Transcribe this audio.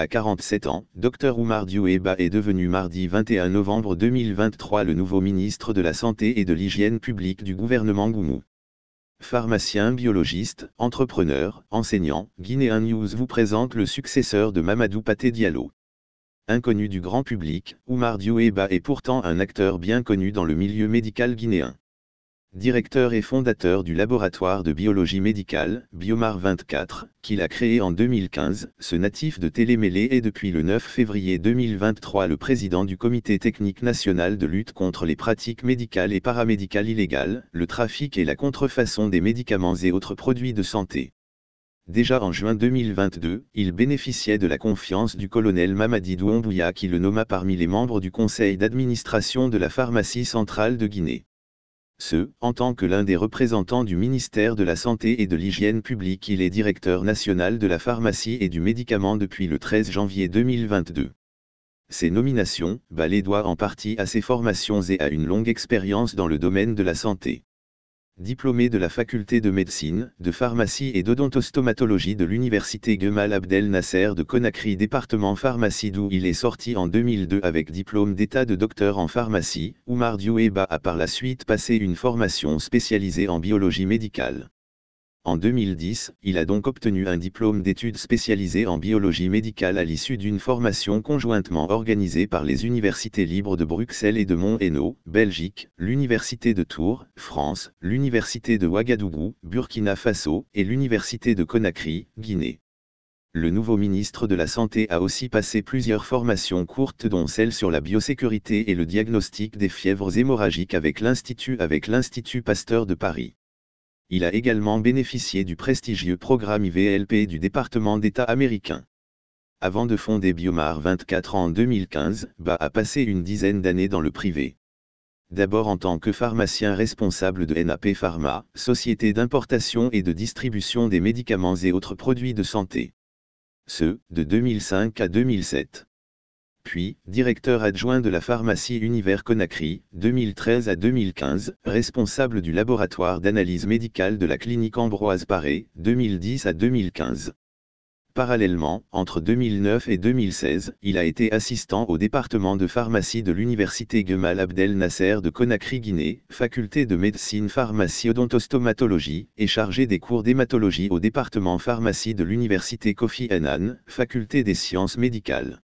à 47 ans, Dr Oumar Dioueba est devenu mardi 21 novembre 2023 le nouveau ministre de la Santé et de l'Hygiène publique du gouvernement Goumou. Pharmacien biologiste, entrepreneur, enseignant, Guinéen News vous présente le successeur de Mamadou Paté Diallo. Inconnu du grand public, Oumar Dioueba est pourtant un acteur bien connu dans le milieu médical guinéen directeur et fondateur du laboratoire de biologie médicale, Biomar 24, qu'il a créé en 2015, ce natif de Télémélé est depuis le 9 février 2023 le président du Comité technique national de lutte contre les pratiques médicales et paramédicales illégales, le trafic et la contrefaçon des médicaments et autres produits de santé. Déjà en juin 2022, il bénéficiait de la confiance du colonel Mamadi Douambouya qui le nomma parmi les membres du conseil d'administration de la pharmacie centrale de Guinée ce, en tant que l'un des représentants du ministère de la Santé et de l'Hygiène publique, il est directeur national de la pharmacie et du médicament depuis le 13 janvier 2022. Ces nominations, balayent doit en partie à ses formations et à une longue expérience dans le domaine de la santé diplômé de la faculté de médecine, de pharmacie et d'odontostomatologie de l'université Gemal Abdel Nasser de Conakry département pharmacie d'où il est sorti en 2002 avec diplôme d'état de docteur en pharmacie, Oumar Dioueba a par la suite passé une formation spécialisée en biologie médicale. En 2010, il a donc obtenu un diplôme d'études spécialisées en biologie médicale à l'issue d'une formation conjointement organisée par les universités libres de Bruxelles et de Mont-Hainaut, Belgique, l'université de Tours, France, l'université de Ouagadougou, Burkina Faso et l'université de Conakry, Guinée. Le nouveau ministre de la Santé a aussi passé plusieurs formations courtes dont celle sur la biosécurité et le diagnostic des fièvres hémorragiques avec l'Institut avec l'Institut Pasteur de Paris il a également bénéficié du prestigieux programme IVLP du département d'État américain. Avant de fonder Biomar 24 en 2015, Ba a passé une dizaine d'années dans le privé. D'abord en tant que pharmacien responsable de NAP Pharma, société d'importation et de distribution des médicaments et autres produits de santé. Ce, de 2005 à 2007 puis directeur adjoint de la pharmacie Univers Conakry, 2013 à 2015, responsable du laboratoire d'analyse médicale de la clinique Ambroise Paré, 2010 à 2015. Parallèlement, entre 2009 et 2016, il a été assistant au département de pharmacie de l'université Gemal Abdel Nasser de Conakry Guinée, faculté de médecine pharmacie odontostomatologie, et chargé des cours d'hématologie au département pharmacie de l'université Kofi Annan, faculté des sciences médicales.